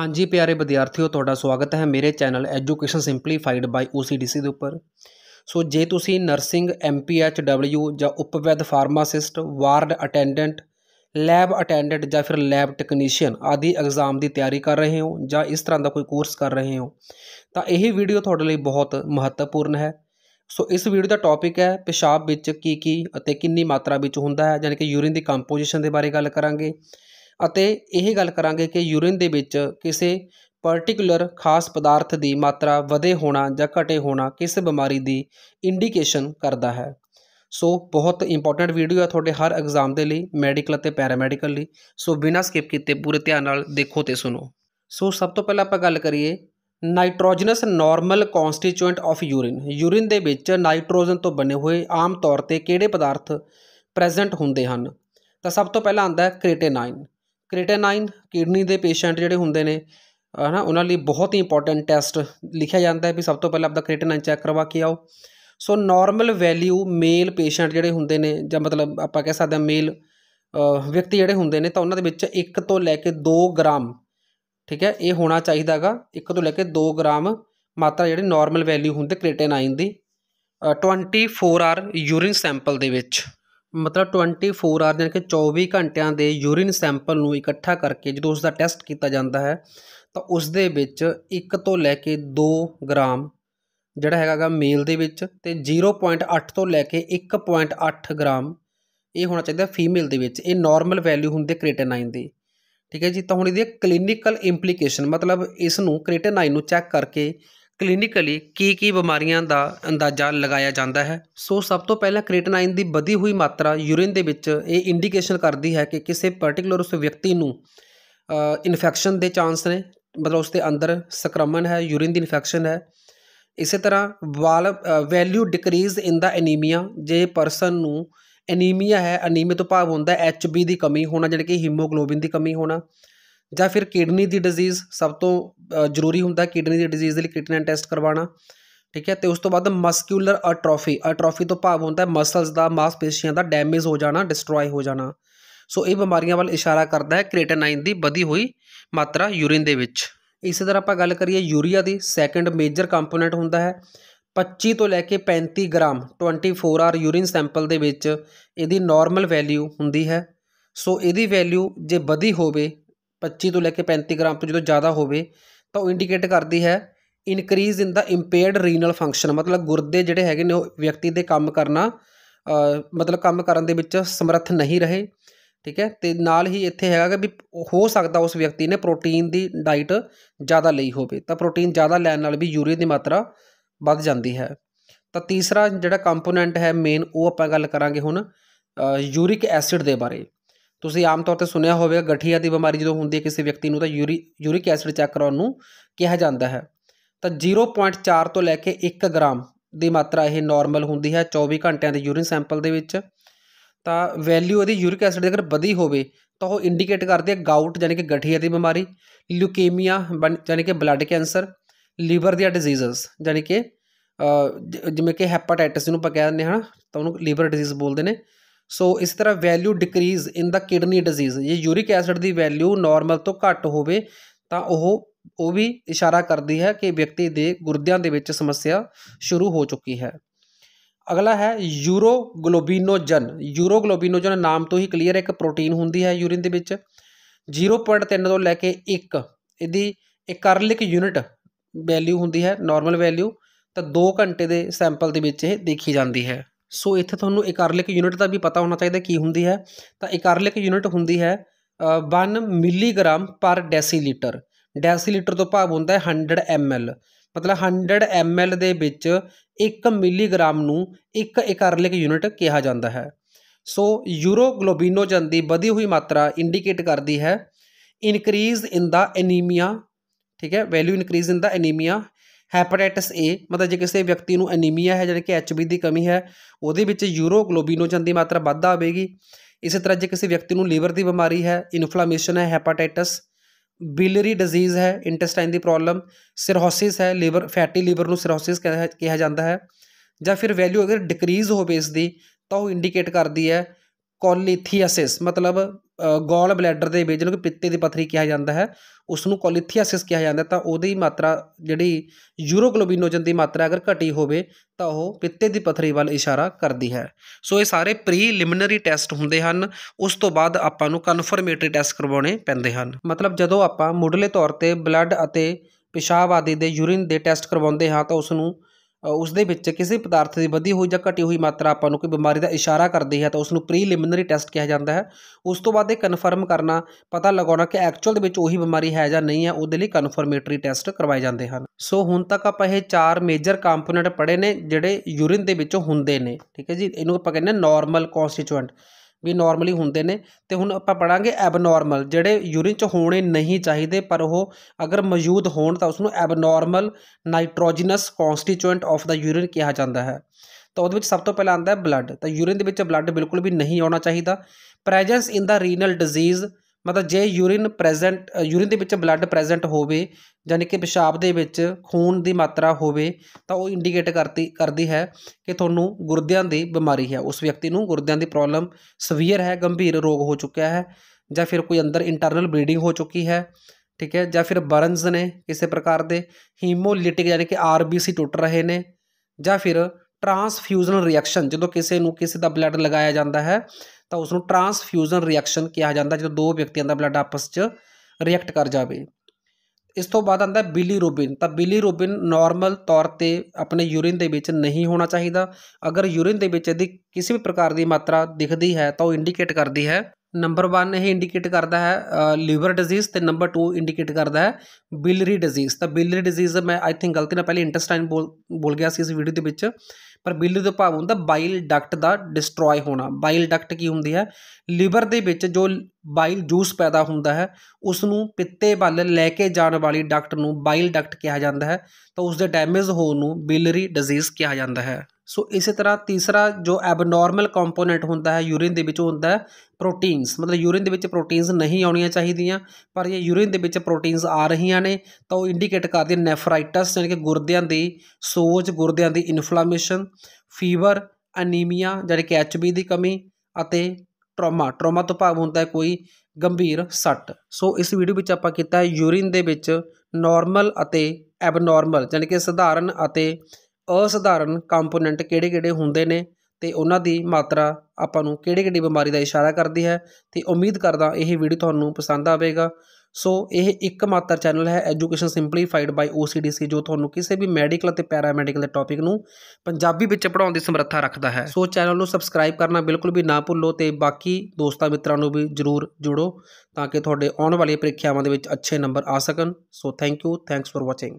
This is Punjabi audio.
ਹਾਂਜੀ ਪਿਆਰੇ ਵਿਦਿਆਰਥੀਓ ਤੁਹਾਡਾ ਸਵਾਗਤ ਹੈ ਮੇਰੇ channel education simplified by OCDC ਦੇ ਉੱਪਰ ਸੋ ਜੇ ਤੁਸੀਂ ਨਰਸਿੰਗ ਐਮਪੀਐਚਡਬਲਯੂ ਜਾਂ ਉਪਵੈਦ pharmacist ward attendant lab attendant ਜਾਂ ਫਿਰ ਲੈਬ ਟੈਕਨੀਸ਼ੀਅਨ ਆਦੀ ਐਗਜ਼ਾਮ ਦੀ ਤਿਆਰੀ ਕਰ ਰਹੇ ਹੋ ਜਾਂ ਇਸ ਤਰ੍ਹਾਂ ਦਾ ਕੋਈ ਕੋਰਸ ਕਰ ਰਹੇ ਹੋ ਤਾਂ ਇਹ ਵੀਡੀਓ ਤੁਹਾਡੇ ਲਈ ਬਹੁਤ ਮਹੱਤਵਪੂਰਨ ਹੈ ਸੋ ਇਸ ਵੀਡੀਓ ਦਾ ਟੌਪਿਕ ਹੈ ਪਿਸ਼ਾਬ ਵਿੱਚ ਕੀ ਕੀ ਅਤੇ ਕਿੰਨੀ ਮਾਤਰਾ ਵਿੱਚ ਹੁੰਦਾ ਹੈ ਯਾਨੀ ਕਿ ਯੂਰਿਨ ਦੀ ਕੰਪੋਜੀਸ਼ਨ ਦੇ ਬਾਰੇ ਗੱਲ ਕਰਾਂਗੇ ਅਤੇ ਇਹ ਗੱਲ ਕਰਾਂਗੇ ਕਿ ਯੂਰਿਨ ਦੇ ਵਿੱਚ ਕਿਸੇ ਪਾਰਟਿਕੂਲਰ ਖਾਸ ਪਦਾਰਥ ਦੀ ਮਾਤਰਾ ਵਧੇ ਹੋਣਾ ਜਾਂ ਘਟੇ ਹੋਣਾ ਕਿਸ ਬਿਮਾਰੀ ਦੀ ਇੰਡੀਕੇਸ਼ਨ ਕਰਦਾ ਹੈ ਸੋ ਬਹੁਤ ਇੰਪੋਰਟੈਂਟ ਵੀਡੀਓ ਹੈ ਤੁਹਾਡੇ ਹਰ ਐਗਜ਼ਾਮ ਦੇ ਲਈ ਮੈਡੀਕਲ ਅਤੇ ਪੈਰਾਮੈਡੀਕਲ ਲਈ ਸੋ ਬਿਨਾਂ ਸਕਿਪ ਕੀਤੇ ਪੂਰੇ ਧਿਆਨ ਨਾਲ ਦੇਖੋ ਤੇ ਸੁਣੋ ਸੋ ਸਭ ਤੋਂ ਪਹਿਲਾਂ ਆਪਾਂ ਗੱਲ ਕਰੀਏ nitrogenous normal constituent of urine urine ਦੇ ਵਿੱਚ ਨਾਈਟ੍ਰੋਜਨ ਤੋਂ ਬਣੇ ਹੋਏ ਆਮ ਤੌਰ ਤੇ ਕਿਹੜੇ ਪਦਾਰਥ ਪ੍ਰੈਜ਼ੈਂਟ ਹੁੰਦੇ ਹਨ ਤਾਂ ਸਭ ਤੋਂ ਪਹਿਲਾਂ ਆਂਦਾ ਹੈ ਕ੍ਰੀਟੇਨਾਈਨ ਕ੍ਰੀਟੇਨਾਈਨ ਕਿਡਨੀ ਦੇ ਪੇਸ਼ੈਂਟ ਜਿਹੜੇ ਹੁੰਦੇ ਨੇ ਹਨਾ ਉਹਨਾਂ ਲਈ ਬਹੁਤ ਹੀ ਇੰਪੋਰਟੈਂਟ ਟੈਸਟ ਲਿਖਿਆ ਜਾਂਦਾ ਹੈ ਵੀ ਸਭ ਤੋਂ ਪਹਿਲਾਂ ਆਪਦਾ ਕ੍ਰੀਟੇਨਾਈਨ ਚੈੱਕ ਕਰਵਾ ਕੇ ਆਓ so normal value male patient ਜਿਹੜੇ ਹੁੰਦੇ ਨੇ ਜਾਂ ਮਤਲਬ ਆਪਾਂ ਕਹਿ ਸਕਦੇ ਹਾਂ ਮੇਲ ਵਿਅਕਤੀ ਜਿਹੜੇ ਹੁੰਦੇ ਨੇ ਤਾਂ ਉਹਨਾਂ ਦੇ ਵਿੱਚ 1 ਤੋਂ ਲੈ ਕੇ 2 ਗ੍ਰਾਮ ਠੀਕ ਹੈ ਇਹ ਹੋਣਾ ਚਾਹੀਦਾਗਾ 1 ਤੋਂ ਲੈ ਕੇ 2 ਗ੍ਰਾਮ ਮਾਤਰਾ ਜਿਹੜੀ ਨਾਰਮਲ ਵੈਲਿਊ ਹੁੰਦੀ ਕ੍ਰੀਟੇਨਾਈਨ ਦੀ 24 ਆਰ ਯੂਰਿਨ ਸੈਂਪਲ ਦੇ ਵਿੱਚ ਮਤਲਬ 24 ਆਰ ਯਾਨੀ ਕਿ 24 ਘੰਟਿਆਂ ਦੇ ਯੂਰਿਨ ਸੈਂਪਲ ਨੂੰ ਇਕੱਠਾ ਕਰਕੇ ਜਦੋਂ ਉਸ ਦਾ ਟੈਸਟ ਕੀਤਾ ਜਾਂਦਾ ਹੈ ਤਾਂ ਉਸ ਦੇ ਵਿੱਚ 1 ਤੋਂ ਲੈ ਕੇ 2 ਗ੍ਰਾਮ ਜਿਹੜਾ ਹੈਗਾਗਾ ਮੇਲ ਦੇ ਵਿੱਚ ਤੇ 0.8 ਤੋਂ ਲੈ ਕੇ 1.8 ਗ੍ਰਾਮ ਇਹ ਹੋਣਾ ਚਾਹੀਦਾ ਫੀਮੇਲ ਦੇ ਵਿੱਚ ਇਹ ਨਾਰਮਲ ਵੈਲਿਊ ਹੁੰਦੇ ਕ੍ਰੀਟੇਨਾਈਨ ਦੀ ਠੀਕ ਹੈ ਜੀ ਤਾਂ ਹੁਣ ਇਹਦੀ ਕਲੀਨਿਕਲ ਇੰਪਲੀਕੇਸ਼ਨ ਮਤਲਬ ਇਸ ਨੂੰ ਕ੍ਰੀਟੇਨਾਈਨ ਨੂੰ ਚੈੱਕ ਕਰਕੇ ਕਲੀਨਿਕਲੀ ਕੀ ਕੀ ਬਿਮਾਰੀਆਂ ਦਾ ਅੰਦਾਜ਼ਾ ਲਗਾਇਆ ਜਾਂਦਾ ਹੈ ਸੋ ਸਭ ਤੋਂ ਪਹਿਲਾਂ ਕ੍ਰੀਟਨਾਈਨ ਦੀ ਵਧੀ ਹੋਈ ਮਾਤਰਾ ਯੂਰਿਨ ਦੇ ਵਿੱਚ ਇਹ ਇੰਡੀਕੇਸ਼ਨ ਕਰਦੀ ਹੈ ਕਿ ਕਿਸੇ ਪਾਰਟਿਕੂਲਰ ਉਸ ਵਿਅਕਤੀ ਨੂੰ ਇਨਫੈਕਸ਼ਨ ਦੇ ਚਾਂਸ ਨੇ ਮਤਲਬ ਉਸ ਦੇ ਅੰਦਰ ਸੰਕਰਮਣ ਹੈ ਯੂਰਿਨ ਦੀ ਇਨਫੈਕਸ਼ਨ ਹੈ ਇਸੇ ਤਰ੍ਹਾਂ ਵਾਲ ਵੈਲਿਊ ਡਿਕਰੀਜ਼ ਇਨ ਦਾ ਐਨੀਮੀਆ ਜੇ ਪਰਸਨ ਨੂੰ ਐਨੀਮੀਆ ਹੈ ਐਨੀਮੀਆ ਤੋਂ ਭਾਵ ਹੁੰਦਾ ਐਚ ਬੀ ਦੀ ਕਮੀ ਹੋਣਾ ਜਿਹੜੇ ਕਿ ਹੀਮੋਗਲੋਬਿਨ ਦੀ ਕਮੀ ਹੋਣਾ ਜਾਂ ਫਿਰ ਕਿਡਨੀ ਦੀ ਡਿਜ਼ੀਜ਼ ਸਭ ਤੋਂ ਜ਼ਰੂਰੀ ਹੁੰਦਾ ਕਿਡਨੀ ਦੀ ਡਿਜ਼ੀਜ਼ ਦੇ ਲਈ ਕਿਟਨਿਨ ਟੈਸਟ ਕਰਵਾਉਣਾ ਠੀਕ ਹੈ ਤੇ ਉਸ ਤੋਂ ਬਾਅਦ ਮਸਕੂਲਰ ਅਟਰੋਫੀ ਅਟਰੋਫੀ ਤੋਂ ਭਾਵ ਹੁੰਦਾ ਹੈ ਮਸਲਸ ਦਾ ਮਾਸਪੇਸ਼ੀਆਂ ਦਾ ਡੈਮੇਜ ਹੋ ਜਾਣਾ ਡਿਸਟਰੋਏ ਹੋ ਜਾਣਾ ਸੋ ਇਹ ਬਿਮਾਰੀਆਂ ਵੱਲ ਇਸ਼ਾਰਾ ਕਰਦਾ ਹੈ ਕ੍ਰੀਟਿਨਾਈਨ ਦੀ ਵਧੀ ਹੋਈ ਮਾਤਰਾ ਯੂਰਿਨ ਦੇ ਵਿੱਚ ਇਸੇ ਤਰ੍ਹਾਂ ਆਪਾਂ ਗੱਲ ਕਰੀਏ ਯੂਰੀਆ ਦੀ ਸੈਕੰਡ ਮੇਜਰ ਕੰਪੋਨੈਂਟ ਹੁੰਦਾ ਹੈ 25 ਤੋਂ ਲੈ ਕੇ 35 ਗ੍ਰਾਮ 24 ਆਰ ਯੂਰਿਨ ਸੈਂਪਲ ਦੇ ਵਿੱਚ ਇਹਦੀ ਨਾਰਮਲ ਵੈਲਿਊ ਹੁੰਦੀ ਹੈ ਸੋ ਇਹਦੀ ਵੈਲਿਊ ਜੇ ਵਧੀ ਹੋਵੇ 25 ਤੋਂ ਲੈ ਕੇ 35 ਗ੍ਰਾਮ ਤੋਂ ਜਦੋਂ ਜ਼ਿਆਦਾ ਹੋਵੇ ਤਾਂ ਉਹ ਇੰਡੀਕੇਟ ਕਰਦੀ ਹੈ increase in the impaired renal function ਮਤਲਬ ਗੁਰਦੇ ਜਿਹੜੇ ਹੈਗੇ ਨੇ ਉਹ ਵਿਅਕਤੀ ਦੇ ਕੰਮ ਕਰਨਾ ਮਤਲਬ ਕੰਮ ਕਰਨ ਦੇ ਵਿੱਚ ਸਮਰੱਥ ਨਹੀਂ ਰਹੇ ਠੀਕ ਹੈ ਤੇ ਨਾਲ ਹੀ ਇੱਥੇ ਹੈਗਾ ਕਿ ਵੀ ਹੋ ਸਕਦਾ ਉਸ ਵਿਅਕਤੀ ਨੇ ਪ੍ਰੋਟੀਨ ਦੀ ਡਾਈਟ ਜ਼ਿਆਦਾ ਲਈ ਹੋਵੇ ਤਾਂ ਪ੍ਰੋਟੀਨ ਜ਼ਿਆਦਾ ਲੈਣ ਨਾਲ ਵੀ ਯੂਰੀਆ ਦੀ ਮਾਤਰਾ ਵੱਧ ਜਾਂਦੀ ਹੈ ਤਾਂ ਤੀਸਰਾ ਜਿਹੜਾ ਕੰਪੋਨੈਂਟ ਹੈ ਮੇਨ ਉਹ ਆਪਾਂ ਗੱਲ ਕਰਾਂਗੇ ਹੁਣ ਯੂਰਿਕ ਐਸਿਡ ਦੇ ਬਾਰੇ ਤੁਸੀਂ ਆਮ ਤੌਰ ਤੇ ਸੁਣਿਆ ਹੋਵੇਗਾ ਗਠੀਆ ਦੀ ਬਿਮਾਰੀ ਜਦੋਂ ਹੁੰਦੀ ਹੈ ਕਿਸੇ ਵਿਅਕਤੀ ਨੂੰ ਤਾਂ ਯੂਰੀ ਯੂਰਿਕ ਐਸਿਡ ਚੈੱਕ ਕਰਾਉਣ ਨੂੰ ਕਿਹਾ ਜਾਂਦਾ ਹੈ ਤਾਂ 0.4 ਤੋਂ ਲੈ ਕੇ 1 ਗ੍ਰਾਮ ਦੀ ਮਾਤਰਾ ਇਹ ਨਾਰਮਲ ਹੁੰਦੀ ਹੈ 24 ਘੰਟਿਆਂ ਦੇ ਯੂਰਿਨ ਸੈਂਪਲ ਦੇ ਵਿੱਚ ਤਾਂ ਵੈਲਿਊ ਇਹਦੀ ਯੂਰਿਕ ਐਸਿਡ ਦੀ ਅਗਰ ਵਧੀ ਹੋਵੇ ਤਾਂ ਉਹ ਇੰਡੀਕੇਟ ਕਰਦੀ ਹੈ ਗਾਊਟ ਯਾਨੀ ਕਿ ਗਠੀਆ ਦੀ ਬਿਮਾਰੀ ਲਿਊਕੇਮੀਆ ਯਾਨੀ ਕਿ ਬਲੱਡ ਕੈਂਸਰ ਲੀਵਰ ਦੀਆਂ ਡਿਜ਼ੀਜ਼ਸ ਯਾਨੀ ਕਿ ਜਿਵੇਂ ਕਿ ਹੈਪਟਾਈਟਿਸ ਨੂੰ ਆਪਾਂ ਕਹਿ ਦਿੰਦੇ ਹਾਂ ਤਾਂ ਉਹਨੂੰ ਲੀਵਰ ਡਿਜ਼ੀਜ਼ ਬੋਲਦੇ ਨੇ ਸੋ ਇਸ ਤਰ੍ਹਾਂ value decrease in the kidney disease ਜੇ ਯੂਰਿਕ ਐਸਿਡ ਦੀ ਵੈਲਿਊ ਨਾਰਮਲ ਤੋਂ ਘੱਟ ਹੋਵੇ ਤਾਂ ਉਹ ਉਹ ਵੀ ਇਸ਼ਾਰਾ ਕਰਦੀ ਹੈ ਕਿ ਵਿਅਕਤੀ ਦੇ ਗੁਰਦਿਆਂ ਦੇ ਵਿੱਚ ਸਮੱਸਿਆ ਸ਼ੁਰੂ ਹੋ ਚੁੱਕੀ ਹੈ ਅਗਲਾ ਹੈ ਯੂਰੋਗਲੋਬਿਨੋਜਨ ਯੂਰੋਗਲੋਬਿਨੋਜਨ ਨਾਮ ਤੋਂ ਹੀ ਕਲੀਅਰ ਇੱਕ ਪ੍ਰੋਟੀਨ ਹੁੰਦੀ ਹੈ ਯੂਰਿਨ ਦੇ ਵਿੱਚ 0.3 ਤੋਂ ਲੈ ਕੇ 1 ਇਹਦੀ ਇਕਰਲਿਕ ਯੂਨਿਟ ਵੈਲਿਊ ਹੁੰਦੀ ਹੈ ਨਾਰਮਲ ਵੈਲਿਊ ਤਾਂ 2 ਘੰਟੇ ਦੇ ਸੈਂਪਲ ਦੇ ਵਿੱਚ ਇਹ ਦੇਖੀ ਜਾਂਦੀ ਹੈ ਸੋ ਇੱਥੇ ਤੁਹਾਨੂੰ ਇਕਾਰਲਿਕ ਯੂਨਿਟ ਦਾ ਵੀ ਪਤਾ ਹੋਣਾ ਚਾਹੀਦਾ ਕੀ ਹੁੰਦੀ ਹੈ ਤਾਂ ਇਕਾਰਲਿਕ ਯੂਨਿਟ ਹੁੰਦੀ ਹੈ 1 ਮਿਲੀਗ੍ਰਾਮ ਪਰ ਡੈਸੀਲੀਟਰ ਡੈਸੀਲੀਟਰ ਤੋਂ ਭਾਵ ਹੁੰਦਾ ਹੈ 100 ml ਮਤਲਬ 100 ml ਦੇ ਵਿੱਚ 1 ਮਿਲੀਗ੍ਰਾਮ ਨੂੰ 1 ਇਕਾਰਲਿਕ ਯੂਨਿਟ ਕਿਹਾ ਜਾਂਦਾ ਹੈ ਸੋ ਯੂਰੋਗਲੋਬਿਨੋਜਨ ਦੀ ਵਧੀ ਹੋਈ ਮਾਤਰਾ ਇੰਡੀਕੇਟ ਕਰਦੀ ਹੈ ਇਨਕਰੀਜ਼ ਇਨ ਦਾ ਐਨੀਮੀਆ ਠੀਕ ਹੈ value increase in the anaemia hepatitis A ਮਤਲਬ ਜੇ ਕਿਸੇ ਵਿਅਕਤੀ ਨੂੰ ਐਨੀਮੀਆ ਹੈ ਜਿਹੜੇ ਕਿ ਐਚਬੀ ਦੀ ਕਮੀ ਹੈ ਉਹਦੇ ਵਿੱਚ ਯੂਰੋਗਲੋਬਿਨੋਜਨ ਦੀ ਮਾਤਰਾ ਵੱਧ ਆਵੇਗੀ ਇਸੇ ਤਰ੍ਹਾਂ ਜੇ ਕਿਸੇ ਵਿਅਕਤੀ ਨੂੰ ਲੀਵਰ ਦੀ ਬਿਮਾਰੀ ਹੈ ਇਨਫਲੇਮੇਸ਼ਨ ਹੈ ਹੈਪੇਟਾਈਟਸ ਬਿਲਰੀ ਡਿਜ਼ੀਜ਼ ਹੈ ਇੰਟੈਸਟਾਈਨ ਦੀ ਪ੍ਰੋਬਲਮ ਸਿਰਹੋਸਿਸ ਹੈ ਲੀਵਰ ਫੈਟੀ ਲੀਵਰ ਨੂੰ ਸਿਰਹੋਸਿਸ ਕਿਹਾ ਜਾਂਦਾ ਹੈ ਜਾਂ ਫਿਰ ਵੈਲਿਊ ਅਗਰ ਡਿਕਰੀਜ਼ ਹੋਵੇ ਇਸ ਦੀ ਤਾਂ ਉਹ ਇੰਡੀਕੇਟ ਕਰਦੀ ਹੈ ਕੋਲੀਥੀਆਸਿਸ ਮਤਲਬ ਗੋਲ ਬਲੈਡਰ ਦੇ ਵਿੱਚ ਜਿਹਨੂੰ ਕਿ ਪਿੱਤੇ ਦੀ ਪਥਰੀ ਕਿਹਾ ਜਾਂਦਾ ਹੈ ਉਸ ਨੂੰ ਕੋਲੀਥੀਆਸਿਸ ਕਿਹਾ ਜਾਂਦਾ ਤਾਂ ਉਹਦੀ ਮਾਤਰਾ ਜਿਹੜੀ ਯੂਰੋਗਲੋਬਿਨੋਜਨ ਦੀ ਮਾਤਰਾ ਅਗਰ ਘਟੀ ਹੋਵੇ ਤਾਂ ਉਹ ਪਿੱਤੇ ਦੀ ਪਥਰੀ ਵੱਲ ਇਸ਼ਾਰਾ ਕਰਦੀ ਹੈ ਸੋ ਇਹ ਸਾਰੇ ਪ੍ਰੀਲਿਮਿਨਰੀ ਟੈਸਟ ਹੁੰਦੇ ਹਨ ਉਸ ਤੋਂ ਬਾਅਦ ਆਪਾਂ ਨੂੰ ਕਨਫਰਮੇਟਰੀ ਟੈਸਟ ਕਰਵਾਉਣੇ ਪੈਂਦੇ ਹਨ ਮਤਲਬ ਜਦੋਂ ਆਪਾਂ ਮੁੱਢਲੇ ਤੌਰ ਤੇ ਬਲੱਡ ਅਤੇ ਪਿਸ਼ਾਬ ਆਦਿ ਦੇ ਯੂਰਿਨ ਦੇ ਟੈਸਟ ਕਰਵਾਉਂਦੇ ਹਾਂ ਤਾਂ ਉਸ ਨੂੰ ਉਸ ਦੇ ਵਿੱਚ ਕਿਸੇ ਪਦਾਰਥ ਦੀ ਵਧੀ ਹੋਈ ਜਾਂ ਘਟੀ ਹੋਈ ਮਾਤਰਾ ਆਪਾਂ ਨੂੰ ਕੋਈ ਬਿਮਾਰੀ ਦਾ ਇਸ਼ਾਰਾ ਕਰਦੀ ਹੈ ਤਾਂ ਉਸ ਨੂੰ ਪ੍ਰੀਲਿਮਿਨਰੀ ਟੈਸਟ ਕਿਹਾ ਜਾਂਦਾ ਹੈ ਉਸ ਤੋਂ ਬਾਅਦ ਇਹ ਕਨਫਰਮ ਕਰਨਾ ਪਤਾ ਲਗਾਉਣਾ ਕਿ ਐਕਚੁਅਲ ਦੇ ਵਿੱਚ ਉਹੀ ਬਿਮਾਰੀ ਹੈ ਜਾਂ ਨਹੀਂ ਹੈ ਉਹਦੇ ਲਈ ਕਨਫਰਮੇਟਰੀ ਟੈਸਟ ਕਰਵਾਏ ਜਾਂਦੇ ਹਨ ਸੋ ਹੁਣ ਤੱਕ ਆਪਾਂ ਇਹ ਚਾਰ ਮੇਜਰ ਕੰਪੋਨੈਂਟ ਪੜੇ ਨੇ ਜਿਹੜੇ ਯੂਰਿਨ ਦੇ ਵਿੱਚ ਹੁੰਦੇ ਨੇ ਠੀਕ ਹੈ ਜੀ ਇਹਨੂੰ ਆਪਾਂ ਕਹਿੰਦੇ ਨਾਰਮਲ ਕਨਸਟੀਚੂਐਂਟ ਵੀ ਨਾਰਮਲੀ ਹੁੰਦੇ ਨੇ ਤੇ ਹੁਣ ਆਪਾਂ ਪੜਾਂਗੇ ਐਬਨੋਰਮਲ ਜਿਹੜੇ ਯੂਰਿਨ 'ਚ ਹੋਣੇ ਨਹੀਂ ਚਾਹੀਦੇ ਪਰ ਉਹ ਅਗਰ ਮੌਜੂਦ ਹੋਣ ਤਾਂ ਉਸ ਨੂੰ abnormal nitrogenous constituent of the urine ਕਿਹਾ ਜਾਂਦਾ ਹੈ ਤਾਂ ਉਹਦੇ ਵਿੱਚ ਸਭ ਤੋਂ ਪਹਿਲਾਂ ਆਉਂਦਾ ਹੈ ਬਲੱਡ ਤਾਂ ਯੂਰਿਨ ਦੇ ਵਿੱਚ ਬਲੱਡ ਬਿਲਕੁਲ ਵੀ ਨਹੀਂ ਆਉਣਾ ਚਾਹੀਦਾ presence in the renal disease ਮਤਲਬ ਜੇ ਯੂਰਿਨ ਪ੍ਰੈਜ਼ੈਂਟ ਯੂਰਿਨ ਦੇ ਵਿੱਚ ਬਲੱਡ ਪ੍ਰੈਜ਼ੈਂਟ ਹੋਵੇ ਯਾਨੀ ਕਿ ਪਿਸ਼ਾਬ ਦੇ ਵਿੱਚ ਖੂਨ ਦੀ ਮਾਤਰਾ ਹੋਵੇ ਤਾਂ ਉਹ ਇੰਡੀਕੇਟ ਕਰਦੀ ਕਰਦੀ ਹੈ ਕਿ ਤੁਹਾਨੂੰ ਗੁਰਦਿਆਂ ਦੀ ਬਿਮਾਰੀ ਹੈ ਉਸ ਵਿਅਕਤੀ ਨੂੰ ਗੁਰਦਿਆਂ ਦੀ ਪ੍ਰੋਬਲਮ ਸਵੀਅਰ ਹੈ ਗੰਭੀਰ ਰੋਗ ਹੋ ਚੁੱਕਿਆ ਹੈ ਜਾਂ ਫਿਰ ਕੋਈ ਅੰਦਰ ਇੰਟਰਨਲ ਬਲੀਡਿੰਗ ਹੋ ਚੁੱਕੀ ਹੈ ਠੀਕ ਹੈ ਜਾਂ ਫਿਰ ਬਰਨਸ ਨੇ ਕਿਸੇ ਪ੍ਰਕਾਰ ਦੇ ਹੀਮੋਲਿਟਿਕ ਯਾਨੀ ਕਿ ਆਰਬੀਸੀ ਟੁੱਟ ਰਹੇ ਨੇ ਜਾਂ ਫਿਰ ਟਰਾਂਸਫਿਊਜ਼ਨ ਰਿਐਕਸ਼ਨ ਜਦੋਂ ਕਿਸੇ ਨੂੰ ਕਿਸੇ ਦਾ ਬਲੱਡ ਲਗਾਇਆ ਜਾਂਦਾ ਹੈ ਤਾਂ ਉਸ ਨੂੰ ਟਰਾਂਸਫਿਊਜ਼ਨ ਰਿਐਕਸ਼ਨ ਕਿਹਾ ਜਾਂਦਾ ਜਦੋਂ ਦੋ ਵਿਅਕਤੀਆਂ ਦਾ ਬਲੱਡ ਆਪਸ 'ਚ ਰਿਐਕਟ ਕਰ ਜਾਵੇ ਇਸ ਤੋਂ ਬਾਅਦ ਆਂਦਾ ਬਿਲੀ ਰੋਬਿਨ ਤਾਂ ਬਿਲੀ ਰੋਬਿਨ ਨਾਰਮਲ ਤੌਰ ਤੇ ਆਪਣੇ ਯੂਰਿਨ ਦੇ ਵਿੱਚ ਨਹੀਂ ਹੋਣਾ ਚਾਹੀਦਾ ਅਗਰ ਯੂਰਿਨ ਦੇ ਵਿੱਚ ਇਹਦੀ ਕਿਸੇ ਵੀ ਪ੍ਰਕਾਰ ਦੀ ਮਾਤਰਾ ਦਿਖਦੀ ਹੈ ਤਾਂ ਉਹ ਇੰਡੀਕੇਟ ਕਰਦੀ ਹੈ ਨੰਬਰ 1 ਇਹ ਇੰਡੀਕੇਟ ਕਰਦਾ ਹੈ ਲਿਵਰ ਡਿਜ਼ੀਜ਼ ਤੇ ਨੰਬਰ 2 ਇੰਡੀਕੇਟ ਕਰਦਾ ਹੈ ਬਿਲਰੀ ਡਿਜ਼ੀਜ਼ ਤਾਂ ਬਿਲਰੀ ਡਿਜ਼ੀਜ਼ ਮੈਂ ਆਈ ਥਿੰਕ ਗਲਤੀ ਨਾਲ ਪਹਿਲੇ ਇੰਟਰਸਟਾਈਨ ਬੋਲ ਬੋਲ ਗਿਆ ਸੀ ਇਸ ਵੀਡੀਓ ਦੇ ਵਿੱਚ ਪਰ ਬਿਲਿਰ ਦਾ ਭਾਵ ਹੁੰਦਾ ਬਾਈਲ ਡਕਟ ਦਾ ਡਿਸਟਰੋਏ ਹੋਣਾ ਬਾਈਲ ਡਕਟ ਕੀ ਹੁੰਦੀ ਹੈ ਲਿਵਰ ਦੇ ਵਿੱਚ ਜੋ ਬਾਈਲ ਜੂਸ ਪੈਦਾ ਹੁੰਦਾ ਹੈ ਉਸ ਨੂੰ ਪਿੱਤੇ ਵੱਲ ਲੈ ਕੇ ਜਾਣ ਵਾਲੀ ਡਕਟ ਨੂੰ ਬਾਈਲ ਡਕਟ ਕਿਹਾ ਜਾਂਦਾ ਹੈ ਤਾਂ ਉਸ ਦੇ ਡੈਮੇਜ ਹੋਣ ਨੂੰ ਬਿਲਰੀ ਡਿਜ਼ੀਜ਼ ਕਿਹਾ ਜਾਂਦਾ ਹੈ ਸੋ ਇਸੇ ਤਰ੍ਹਾਂ ਤੀਸਰਾ ਜੋ ਐਬਨੋਰਮਲ ਕੰਪੋਨੈਂਟ ਹੁੰਦਾ ਹੈ ਯੂਰਿਨ ਦੇ ਵਿੱਚ ਹੁੰਦਾ ਹੈ ਪ੍ਰੋਟੀਨਸ ਮਤਲਬ ਯੂਰਿਨ ਦੇ ਵਿੱਚ ਪ੍ਰੋਟੀਨਸ ਨਹੀਂ ਆਉਣੀਆਂ ਚਾਹੀਦੀਆਂ ਪਰ ਜੇ ਯੂਰਿਨ ਦੇ ਵਿੱਚ ਪ੍ਰੋਟੀਨਸ ਆ ਰਹੀਆਂ ਨੇ ਤਾਂ ਉਹ ਇੰਡੀਕੇਟ ਕਰਦੇ ਨੈਫਰਾਈਟਸ ਯਾਨੀ ਕਿ ਗੁਰਦਿਆਂ ਦੀ ਸੋਜ ਗੁਰਦਿਆਂ ਦੀ ਇਨਫਲੇਮੇਸ਼ਨ ਫੀਵਰ ਅਨੀਮੀਆ ਜਾਨੀ ਕਿ ਐਚਬੀ ਦੀ ਕਮੀ ਅਤੇ ਟਰੋਮਾ ਟਰੋਮਾ ਤੋਂ ਭਾਵ ਹੁੰਦਾ ਹੈ ਕੋਈ ਗੰਭੀਰ ਸੱਟ ਸੋ ਇਸ ਵੀਡੀਓ ਵਿੱਚ ਆਪਾਂ ਕੀਤਾ ਹੈ ਯੂਰਿਨ ਦੇ ਵਿੱਚ ਨਾਰਮਲ ਅਤੇ ਐਬਨੋਰਮਲ ਯਾਨੀ ਕਿ ਸਧਾਰਨ ਅਤੇ ਅਸਧਾਰਨ ਕੰਪੋਨੈਂਟ ਕਿਹੜੇ-ਕਿਹੜੇ ਹੁੰਦੇ ਨੇ ਤੇ ਉਹਨਾਂ ਦੀ ਮਾਤਰਾ ਆਪਾਂ ਨੂੰ ਕਿਹੜੇ-ਕਿਹੜੀ ਬਿਮਾਰੀ ਦਾ ਇਸ਼ਾਰਾ ਕਰਦੀ ਹੈ ਤੇ ਉਮੀਦ ਕਰਦਾ ਇਹ ਵੀਡੀਓ ਤੁਹਾਨੂੰ ਪਸੰਦ ਆਵੇਗਾ ਸੋ ਇਹ ਇੱਕ ਮਾਤਰ ਚੈਨਲ ਹੈ ਐਜੂਕੇਸ਼ਨ ਸਿੰਪਲੀਫਾਈਡ ਬਾਈ OCDC ਜੋ ਤੁਹਾਨੂੰ ਕਿਸੇ ਵੀ ਮੈਡੀਕਲ ਅਤੇ ਪੈਰਾਮੈਡੀਕਲ ਦੇ ਟੌਪਿਕ ਨੂੰ ਪੰਜਾਬੀ ਵਿੱਚ ਪੜਾਉਣ ਦੀ ਸਮਰੱਥਾ ਰੱਖਦਾ ਹੈ ਸੋ ਚੈਨਲ ਨੂੰ ਸਬਸਕ੍ਰਾਈਬ ਕਰਨਾ ਬਿਲਕੁਲ ਵੀ ਨਾ ਭੁੱਲੋ ਤੇ ਬਾਕੀ ਦੋਸਤਾਂ ਮਿੱਤਰਾਂ ਨੂੰ ਵੀ ਜਰੂਰ ਜੁੜੋ ਤਾਂ ਕਿ ਤੁਹਾਡੇ ਆਉਣ ਵਾਲੀਆਂ ਪ੍ਰੀਖਿਆਵਾਂ ਦੇ ਵਿੱਚ ਅੱਛੇ ਨੰਬਰ ਆ ਸਕਣ so thank you thanks for watching